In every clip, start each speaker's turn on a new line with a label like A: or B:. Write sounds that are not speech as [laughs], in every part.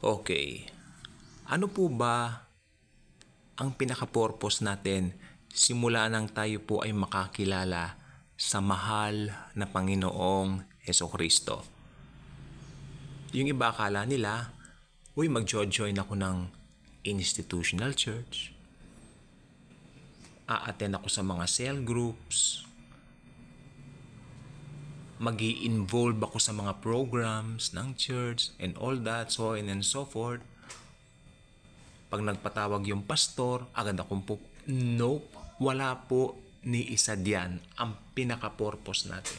A: Okay, ano po ba ang pinaka-purpose natin simula nang tayo po ay makakilala sa mahal na Panginoong Heso Kristo? Yung iba akala nila, uy, mag-join ako ng institutional church. Aaten ako sa mga cell groups mag involve ako sa mga programs ng church and all that, so on and so forth. Pag nagpatawag yung pastor, agad akong po, nope, wala po ni isa diyan ang pinaka-purpose natin.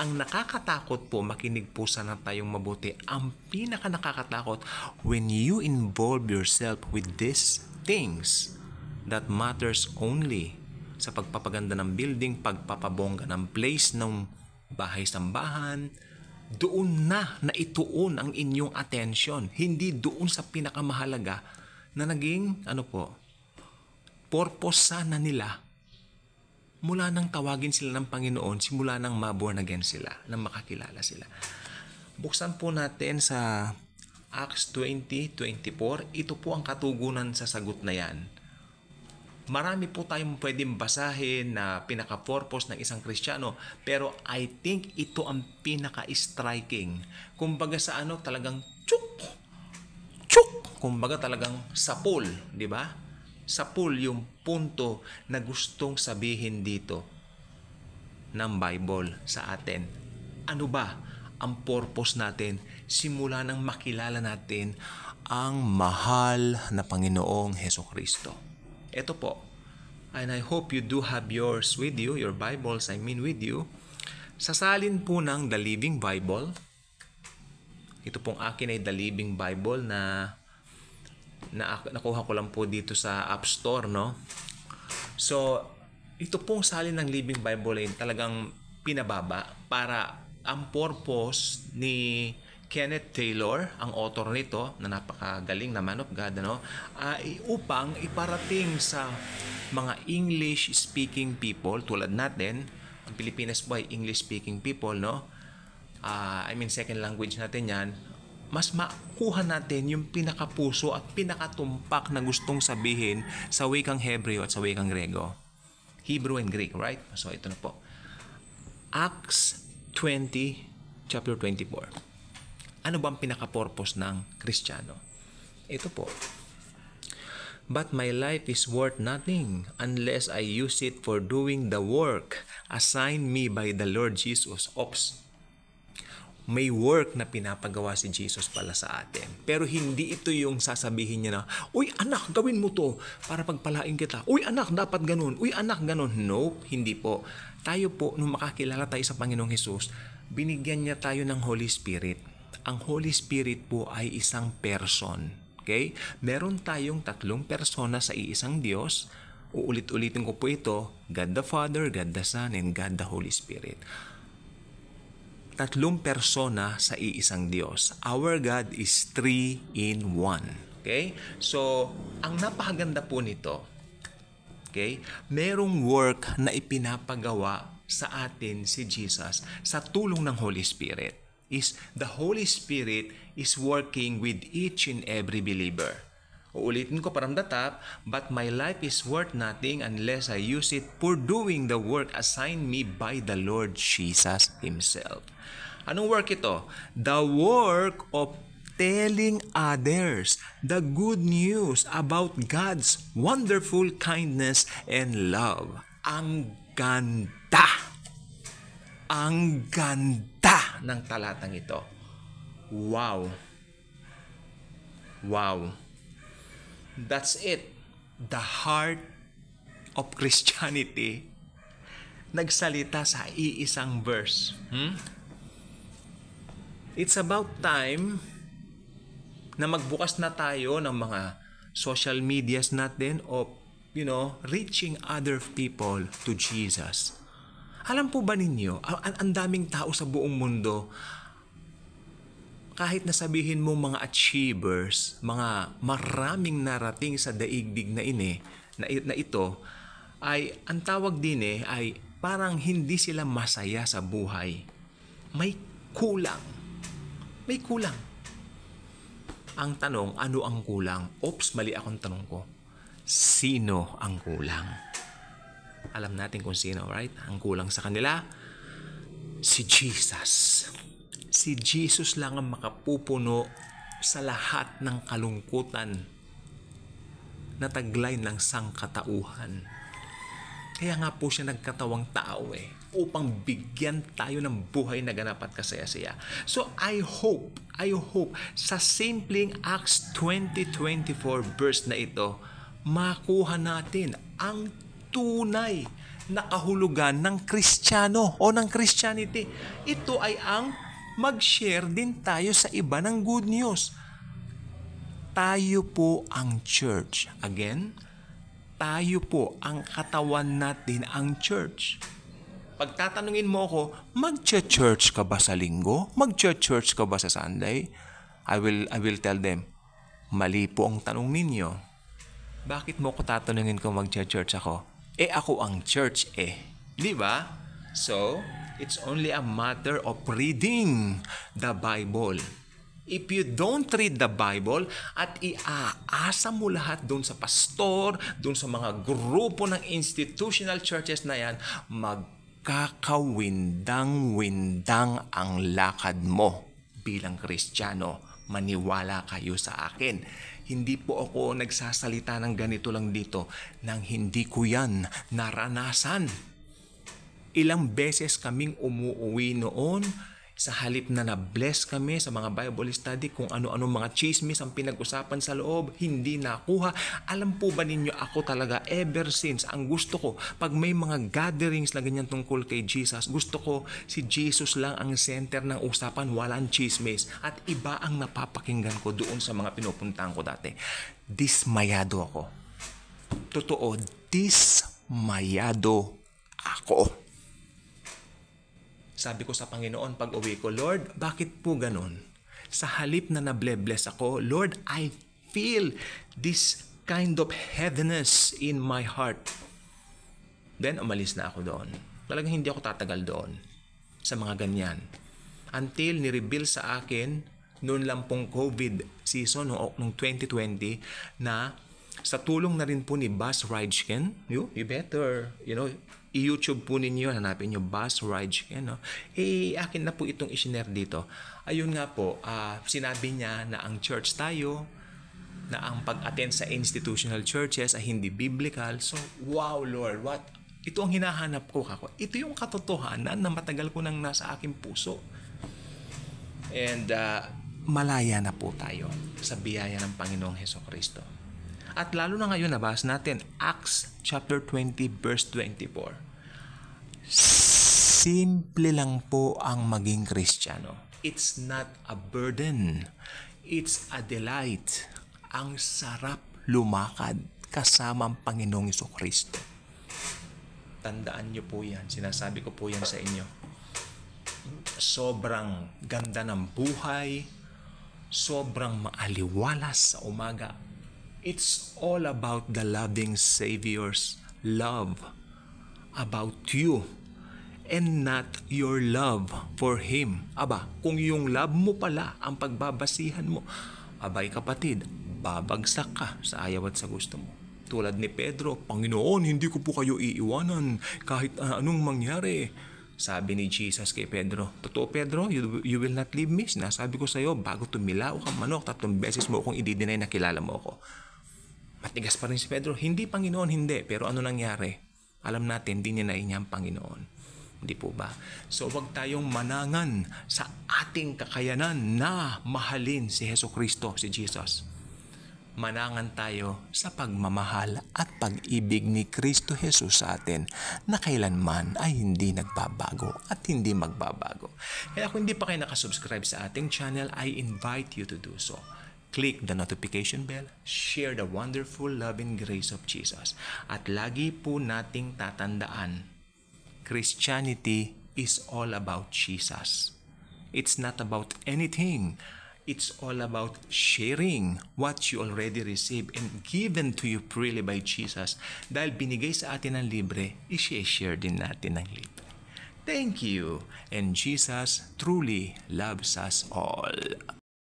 A: Ang nakakatakot po, makinig po sana tayong mabuti, ang pinaka nakakatakot when you involve yourself with these things that matters only sa pagpapaganda ng building, pagpapabongga ng place ng bahay-sambahan, doon na naituon ang inyong atensyon, hindi doon sa pinakamahalaga na naging ano po, purpose sana nila mula nang tawagin sila ng Panginoon, simula nang maborn again sila, nang makakilala sila. Buksan po natin sa Acts 20:24, ito po ang katugunan sa sagot na 'yan marami po tayong pwedeng basahin na pinaka-purpose ng isang Kristiyano. Pero I think ito ang pinaka-striking. Kumbaga sa ano, talagang chuk! Chuk! Kumbaga talagang sa pool, di ba? Sa pool yung punto na gustong sabihin dito ng Bible sa atin. Ano ba ang purpose natin simula nang makilala natin ang mahal na Panginoong Heso Kristo? Ito po. And I hope you do have yours with you, your Bibles I mean with you. Sasalin po ng The Living Bible. Ito pong akin ay The Living Bible na, na nakuha ko lang po dito sa App Store, no? So, ito pong salin ng Living Bible ay talagang pinababa para ang purpose ni Kenneth Taylor, ang author nito na napakagaling na man of God, ano, uh, upang iparating sa mga English-speaking people tulad natin, ang Pilipinas po ay English-speaking people, no? Uh, I mean, second language natin yan. Mas makuha natin yung pinakapuso at pinakatumpak na gustong sabihin sa wikang Hebreo at sa wikang Grego. Hebrew and Greek, right? So, ito na po. Acts 20, chapter 24. Ano bang pinaka-purpose ng Kristiyano? Ito po. But my life is worth nothing unless I use it for doing the work assigned me by the Lord Jesus. Ops, may work na pinapagawa si Jesus pala sa atin. Pero hindi ito yung sasabihin niya na, Uy anak, gawin mo to para pagpalain kita. Uy anak, dapat ganun. Uy anak, ganun. Nope, hindi po. Tayo po, nung makakilala tayo sa Panginoong Jesus, binigyan niya tayo ng Holy Spirit ang Holy Spirit po ay isang person. Okay? Meron tayong tatlong persona sa iisang Diyos. Uulit-ulitin ko po ito, God the Father, God the Son, and God the Holy Spirit. Tatlong persona sa iisang Diyos. Our God is three in one. Okay? So, ang napaganda po nito, okay? Merong work na ipinapagawa sa atin si Jesus sa tulong ng Holy Spirit is the Holy Spirit is working with each and every believer. Uulitin ko from the top, but my life is worth nothing unless I use it for doing the work assigned me by the Lord Jesus Himself. Anong work ito? The work of telling others the good news about God's wonderful kindness and love. Ang ganda! Ang ganda ng talatang ito. Wow. Wow. That's it. The heart of Christianity [laughs] nagsalita sa iisang verse. Hmm? It's about time na magbukas na tayo ng mga social medias natin of, you know, reaching other people to Jesus. Alam po ba ninyo, ang, ang daming tao sa buong mundo, kahit nasabihin mo mga achievers, mga maraming narating sa daigdig na ini, na, na ito, ay ang tawag din eh, ay parang hindi sila masaya sa buhay. May kulang. May kulang. Ang tanong, ano ang kulang? Oops, mali akong tanong ko. Sino ang kulang? alam natin kung sino, right? Ang kulang sa kanila, si Jesus. Si Jesus lang ang makapupuno sa lahat ng kalungkutan na taglay ng sangkatauhan. Kaya nga po siya nagkatawang tao eh upang bigyan tayo ng buhay na ganap at kasaya-saya. So I hope, I hope sa simpleng Acts 20:24 verse na ito, makuha natin ang tunay na kahulugan ng Kristiyano o ng Christianity. Ito ay ang mag-share din tayo sa iba ng good news. Tayo po ang church. Again, tayo po ang katawan natin ang church. Pagtatanungin mo ako, mag church ka ba sa linggo? mag church ka ba sa Sunday? I will, I will tell them, mali po ang tanong ninyo. Bakit mo ko tatanungin kung mag church ako? Eh ako ang church eh. Di ba? So, it's only a matter of reading the Bible. If you don't read the Bible at iaasa mo lahat doon sa pastor, doon sa mga grupo ng institutional churches na yan, magkakawindang-windang ang lakad mo bilang Kristiyano. Maniwala kayo sa akin hindi po ako nagsasalita ng ganito lang dito nang hindi ko yan naranasan. Ilang beses kaming umuwi noon sa halip na na-bless kami sa mga Bible study kung ano-ano mga chismis ang pinag-usapan sa loob, hindi nakuha. Alam po ba ninyo ako talaga ever since ang gusto ko pag may mga gatherings na ganyan tungkol kay Jesus, gusto ko si Jesus lang ang center ng usapan, walang chismis at iba ang napapakinggan ko doon sa mga pinupuntahan ko dati. Dismayado ako. Totoo, dismayado ako. Sabi ko sa Panginoon pag uwi ko, Lord, bakit po ganun? Sa halip na nabless ako, Lord, I feel this kind of heaviness in my heart. Then umalis na ako doon. Talagang hindi ako tatagal doon sa mga ganyan. Until ni-reveal sa akin noon lang pong COVID season noong 2020 na sa tulong na rin po ni Buzz Ridesken, you, you better, you know, i-YouTube po ninyo, hanapin nyo Bus Ride Chicken. No? Eh, akin na po itong isinare dito. Ayun nga po, uh, sinabi niya na ang church tayo, na ang pag-attend sa institutional churches ay hindi biblical. So, wow Lord, what? Ito ang hinahanap ko kako. Ito yung katotohanan na matagal ko nang nasa aking puso. And uh, malaya na po tayo sa biyaya ng Panginoong Heso Kristo. At lalo na ngayon nabas natin Acts chapter 20 verse 24. Simple lang po ang maging Kristiyano. It's not a burden. It's a delight. Ang sarap lumakad kasama ang Panginoong Iso Kristo. Tandaan niyo po yan. Sinasabi ko po yan sa inyo. Sobrang ganda ng buhay. Sobrang maaliwalas sa umaga It's all about the loving Savior's love about you and not your love for Him. Aba, kung yung love mo pala ang pagbabasihan mo, abay kapatid, babagsak ka sa ayaw at sa gusto mo. Tulad ni Pedro, Panginoon, hindi ko po kayo iiwanan kahit uh, anong mangyari. Sabi ni Jesus kay Pedro, Totoo Pedro, you, you will not leave me. Sinasabi ko sa iyo, bago tumilao ka manok, tatlong beses mo akong ididinay na kilala mo ako. Matigas pa rin si Pedro. Hindi Panginoon, hindi. Pero ano nangyari? Alam natin, hindi niya nainya ang Panginoon. Hindi po ba? So wag tayong manangan sa ating kakayanan na mahalin si Heso Kristo, si Jesus. Manangan tayo sa pagmamahal at pag-ibig ni Kristo Jesus sa atin na kailanman ay hindi nagbabago at hindi magbabago. Kaya kung hindi pa kayo nakasubscribe sa ating channel, I invite you to do so click the notification bell, share the wonderful love and grace of Jesus. At lagi po nating tatandaan, Christianity is all about Jesus. It's not about anything. It's all about sharing what you already received and given to you freely by Jesus. Dahil binigay sa atin ng libre, isi-share din natin ng libre. Thank you. And Jesus truly loves us all.